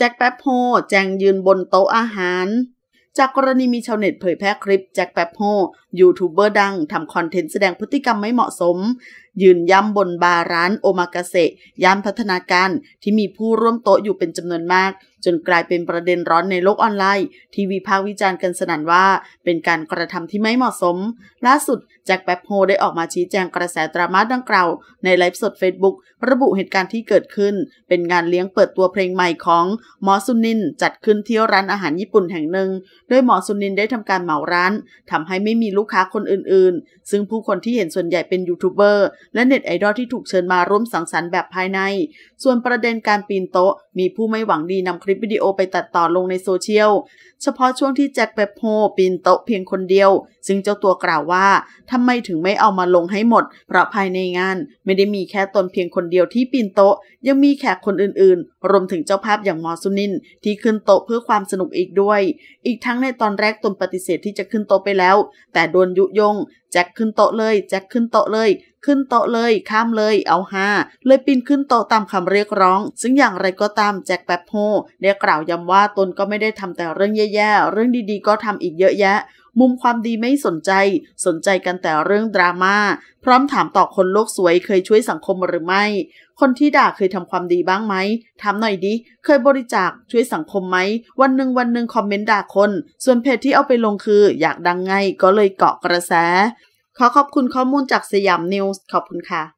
แจ็คแป๊บโฮ แจงยืนบนโต๊ะอาหาร จากกรณีมีชาวเน็ตเผยแพร่คลิป แจ็คแป๊บโฮ ยูทูบเบอร์ดังทำคอนเทนต์แสดงพฤติกรรมไม่เหมาะสม ยืนย่ำบนบาร้านโอมากาเซย่านพัฒนาการที่มีผู้ร่วมโต๊ะอยู่เป็นจำนวนมากจนกลายเป็นประเด็นร้อนในโลกออนไลน์ ที่วิพากษ์วิจารณ์กันสนั่นว่า เป็นการกระทำที่ไม่เหมาะสม ล่าสุดแจ็คแป๊บโฮได้ออกมาชี้แจงกระแสดราม่าดังกล่าวในไลฟ์สด Facebook ระบุเหตุการณ์ที่เกิดขึ้นเป็นงานเลี้ยงเปิดตัวเพลงใหม่ของ หมอสุนิน จัดขึ้นที่ร้านอาหารญี่ปุ่นแห่งหนึ่งโดยหมอสุนินได้ทำการเหมาร้าน ทำให้ไม่มีลูกค้าคนอื่นๆ ซึ่งผู้คนที่เห็นส่วนใหญ่เป็นยูทูบเบอร์และเน็ตไอดอลที่ถูกเชิญมาร่วมสังสรรค์แบบภายในส่วนประเด็นการปีนโต๊ะมีผู้ไม่หวังดีนำคลิปวิดีโอไปตัดต่อลงในโซเชียลเฉพาะช่วงที่แจ็คเปปโฮปีนโต๊ะเพียงคนเดียว ซึ่งเจ้าตัวกล่าวว่าทำไมถึงไม่เอามาลงให้หมด เพราะภายในงาน ไม่ได้มีแค่ตนเพียงคนเดียวที่ปีนโต๊ะยังมีแขกคนอื่นๆรวมถึงเจ้าภาพอย่างมอสุนินที่ขึ้นโต๊ะเพื่อความสนุกอีกด้วย อีกทั้งในตอนแรกตนปฏิเสธที่จะขึ้นโต๊ะไปแล้ว แต่โดนยุยงแจ็คขึ้นโต๊ะเลย แจ็คขึ้นโต๊ะเลย ขึ้นโต๊ะเลย ข้ามเลย เอาฮาเลยปีนขึ้นโต๊ะตามคำเรียกร้อง ซึ่งอย่างไรก็ตามแจ็คแป๊บโฮได้กล่าวย้ำว่าตนก็ไม่ได้ทำแต่เรื่องแย่ๆ เรื่องดีๆ ก็ทำอีกเยอะแยะ มุมความดีไม่สนใจ สนใจกันแต่เรื่องดราม่า พร้อมถามต่อคนโลกสวยเคยช่วยสังคมหรือไม่คนที่ด่าเคยทำความดีบ้างไหมถามหน่อยดิ เคยบริจาคช่วยสังคมไหม วันหนึ่งวันหนึ่งคอมเมนต์ด่าคน ส่วนเพจที่เอาไปลงคืออยากดังไงก็เลยเกาะกระแส ขอขอบคุณข้อมูลจากสยามนิวส์ ขอบคุณค่ะ